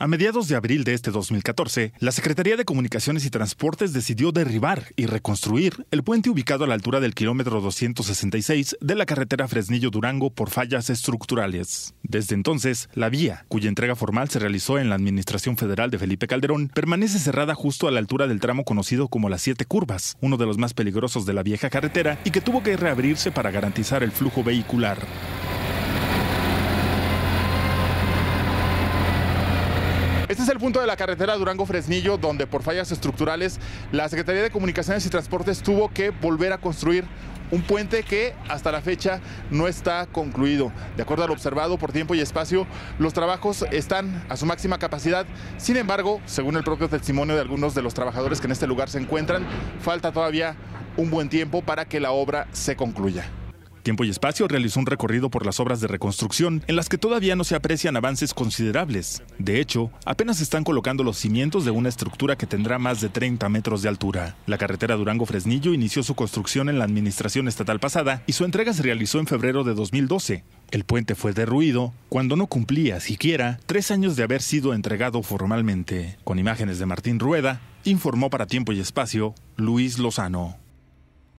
A mediados de abril de este 2014, la Secretaría de Comunicaciones y Transportes decidió derribar y reconstruir el puente ubicado a la altura del kilómetro 266 de la carretera Fresnillo-Durango por fallas estructurales. Desde entonces, la vía, cuya entrega formal se realizó en la Administración Federal de Felipe Calderón, permanece cerrada justo a la altura del tramo conocido como las Siete Curvas, uno de los más peligrosos de la vieja carretera y que tuvo que reabrirse para garantizar el flujo vehicular. Este es el punto de la carretera Durango-Fresnillo, donde por fallas estructurales la Secretaría de Comunicaciones y Transportes tuvo que volver a construir un puente que hasta la fecha no está concluido. De acuerdo al observado por tiempo y espacio, los trabajos están a su máxima capacidad. Sin embargo, según el propio testimonio de algunos de los trabajadores que en este lugar se encuentran, falta todavía un buen tiempo para que la obra se concluya. Tiempo y Espacio realizó un recorrido por las obras de reconstrucción en las que todavía no se aprecian avances considerables. De hecho, apenas están colocando los cimientos de una estructura que tendrá más de 30 metros de altura. La carretera Durango-Fresnillo inició su construcción en la administración estatal pasada y su entrega se realizó en febrero de 2012. El puente fue derruido cuando no cumplía siquiera tres años de haber sido entregado formalmente. Con imágenes de Martín Rueda, informó para Tiempo y Espacio Luis Lozano.